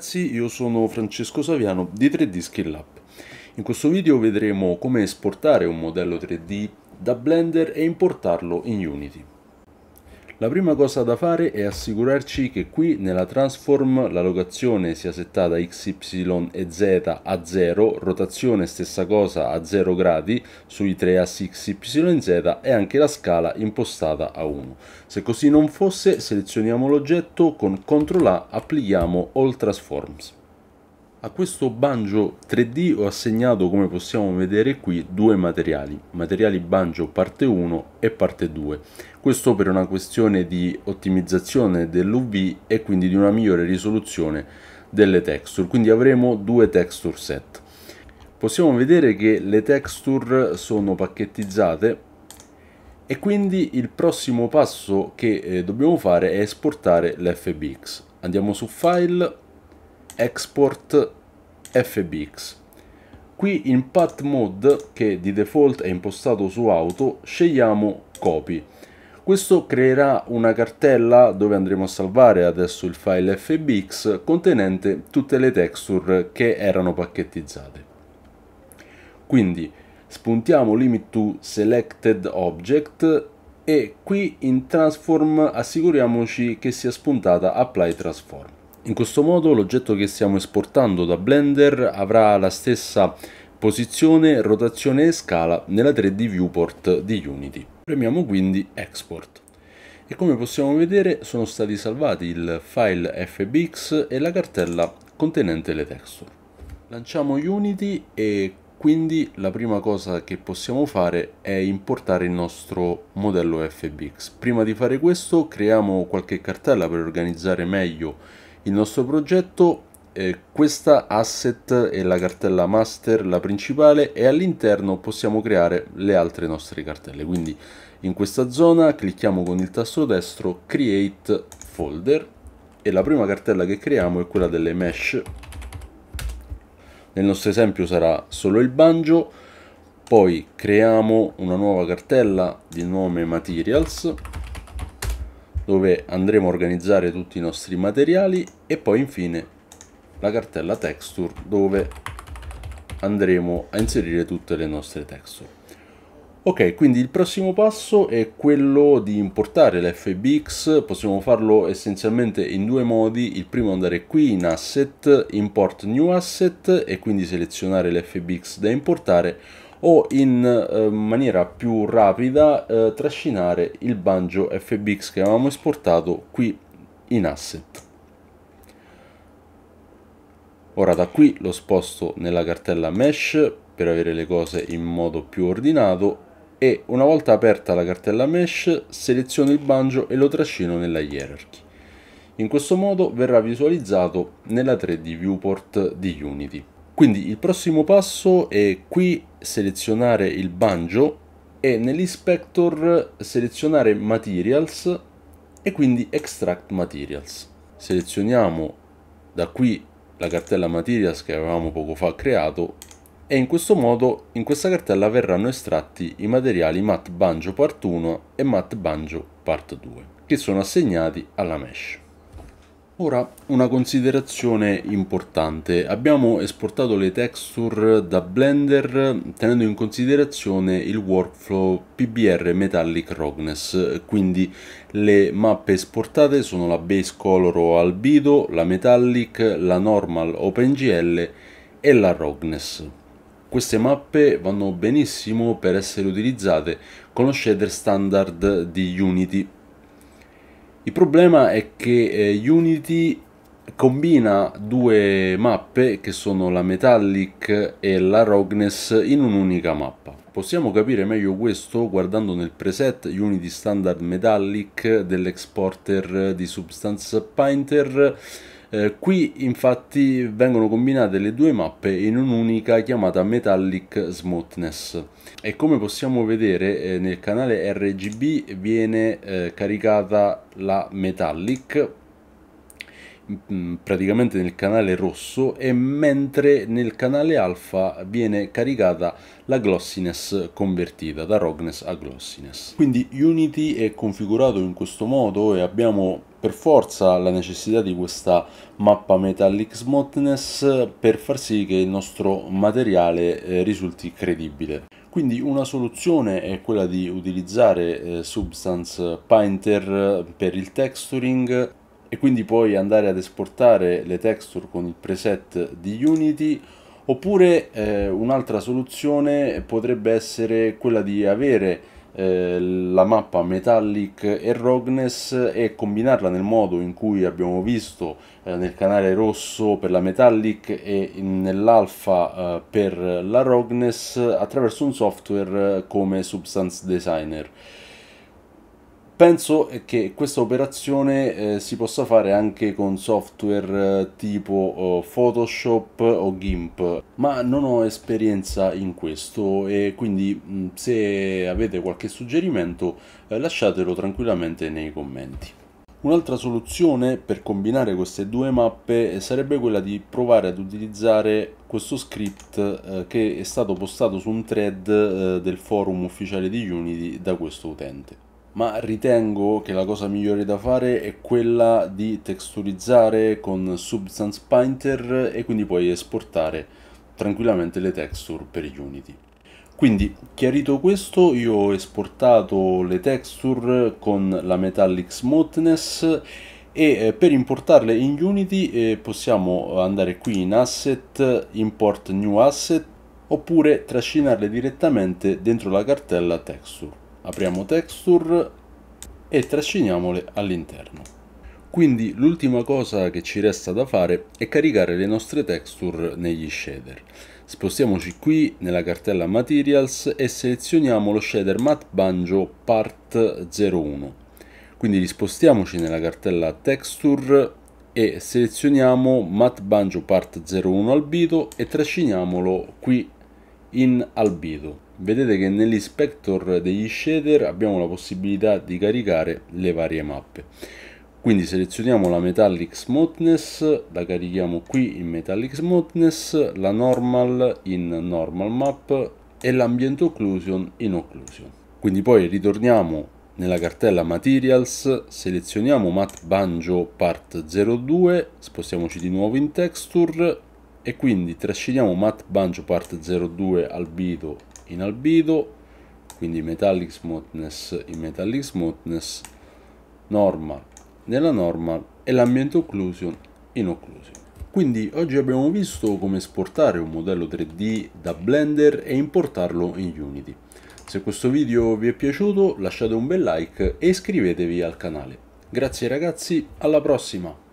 ragazzi, io sono Francesco Saviano di 3D Skill Up. In questo video vedremo come esportare un modello 3D da Blender e importarlo in Unity. La prima cosa da fare è assicurarci che qui nella transform la locazione sia settata x, y e z a 0, rotazione stessa cosa a 0 gradi sui tre assi x, y e z e anche la scala impostata a 1. Se così non fosse selezioniamo l'oggetto con CTRL A applichiamo All Transforms. A questo banjo 3D ho assegnato, come possiamo vedere qui, due materiali, materiali banjo parte 1 e parte 2. Questo per una questione di ottimizzazione dell'UV e quindi di una migliore risoluzione delle texture, quindi avremo due texture set. Possiamo vedere che le texture sono pacchettizzate e quindi il prossimo passo che eh, dobbiamo fare è esportare l'FBX. Andiamo su File, export fbx. Qui in path mode, che di default è impostato su auto, scegliamo copy. Questo creerà una cartella dove andremo a salvare adesso il file fbx contenente tutte le texture che erano pacchettizzate. Quindi spuntiamo limit to selected object e qui in transform assicuriamoci che sia spuntata apply transform. In questo modo l'oggetto che stiamo esportando da Blender avrà la stessa posizione, rotazione e scala nella 3D viewport di Unity. Premiamo quindi Export. E come possiamo vedere sono stati salvati il file fbx e la cartella contenente le texture. Lanciamo Unity e quindi la prima cosa che possiamo fare è importare il nostro modello fbx. Prima di fare questo creiamo qualche cartella per organizzare meglio il nostro progetto eh, questa asset è la cartella master, la principale, e all'interno possiamo creare le altre nostre cartelle. Quindi in questa zona clicchiamo con il tasto destro Create Folder e la prima cartella che creiamo è quella delle mesh. Nel nostro esempio sarà solo il banjo, poi creiamo una nuova cartella di nome Materials dove andremo a organizzare tutti i nostri materiali e poi infine la cartella texture dove andremo a inserire tutte le nostre texture. Ok, quindi il prossimo passo è quello di importare l'FBX, possiamo farlo essenzialmente in due modi, il primo è andare qui in Asset, Import New Asset e quindi selezionare l'FBX da importare, o in eh, maniera più rapida eh, trascinare il banjo FBX che avevamo esportato qui in asset. Ora da qui lo sposto nella cartella mesh per avere le cose in modo più ordinato e una volta aperta la cartella mesh seleziono il banjo e lo trascino nella hierarchy. In questo modo verrà visualizzato nella 3D viewport di Unity. Quindi il prossimo passo è qui selezionare il banjo e nell'inspector selezionare materials e quindi extract materials. Selezioniamo da qui la cartella materials che avevamo poco fa creato e in questo modo in questa cartella verranno estratti i materiali mat banjo part 1 e mat banjo part 2 che sono assegnati alla mesh. Ora una considerazione importante, abbiamo esportato le texture da Blender tenendo in considerazione il workflow PBR Metallic Roughness, quindi le mappe esportate sono la base color o albedo, la metallic, la normal OpenGL e la roughness. Queste mappe vanno benissimo per essere utilizzate con lo shader standard di Unity il problema è che eh, Unity combina due mappe che sono la Metallic e la Rogness in un'unica mappa. Possiamo capire meglio questo guardando nel preset Unity Standard Metallic dell'exporter di Substance Painter eh, qui infatti vengono combinate le due mappe in un'unica chiamata Metallic Smoothness e come possiamo vedere eh, nel canale RGB viene eh, caricata la Metallic mm, praticamente nel canale rosso e mentre nel canale alfa viene caricata la glossiness convertita da rogness a glossiness quindi Unity è configurato in questo modo e abbiamo per forza la necessità di questa mappa metallic smoothness per far sì che il nostro materiale eh, risulti credibile. Quindi una soluzione è quella di utilizzare eh, Substance Painter per il texturing e quindi poi andare ad esportare le texture con il preset di Unity oppure eh, un'altra soluzione potrebbe essere quella di avere eh, la mappa Metallic e Rogness e combinarla nel modo in cui abbiamo visto eh, nel canale rosso per la Metallic e nell'alfa eh, per la Rogness attraverso un software eh, come Substance Designer. Penso che questa operazione eh, si possa fare anche con software eh, tipo eh, Photoshop o GIMP, ma non ho esperienza in questo e quindi mh, mm, se avete qualche suggerimento eh, lasciatelo tranquillamente nei commenti. Un'altra soluzione per combinare queste due mappe eh, sarebbe quella di provare ad utilizzare questo script eh, che è stato postato su un thread eh, del forum ufficiale di Unity da questo utente ma ritengo che la cosa migliore da fare è quella di texturizzare con Substance Painter e quindi puoi esportare tranquillamente le texture per Unity. Quindi, chiarito questo, io ho esportato le texture con la Metallic Smoothness e eh, per importarle in Unity eh, possiamo andare qui in Asset, Import New Asset, oppure trascinarle direttamente dentro la cartella Texture apriamo texture e trasciniamole all'interno. Quindi l'ultima cosa che ci resta da fare è caricare le nostre texture negli shader. Spostiamoci qui nella cartella Materials e selezioniamo lo shader Matte Banjo Part 01. Quindi rispostiamoci nella cartella Texture e selezioniamo Matte Banjo Part 01 Albedo e trasciniamolo qui in Albedo vedete che nell'inspector degli shader abbiamo la possibilità di caricare le varie mappe quindi selezioniamo la metallic smoothness la carichiamo qui in metallic smoothness la normal in normal map e l'ambient occlusion in occlusion quindi poi ritorniamo nella cartella materials selezioniamo matte banjo part 02 spostiamoci di nuovo in texture e quindi trasciniamo matte banjo part 02 albedo in albedo, quindi metallic smoothness in metallic smoothness, normal nella normal e l'ambiente occlusion in occlusion. Quindi oggi abbiamo visto come esportare un modello 3D da Blender e importarlo in Unity. Se questo video vi è piaciuto lasciate un bel like e iscrivetevi al canale. Grazie ragazzi, alla prossima!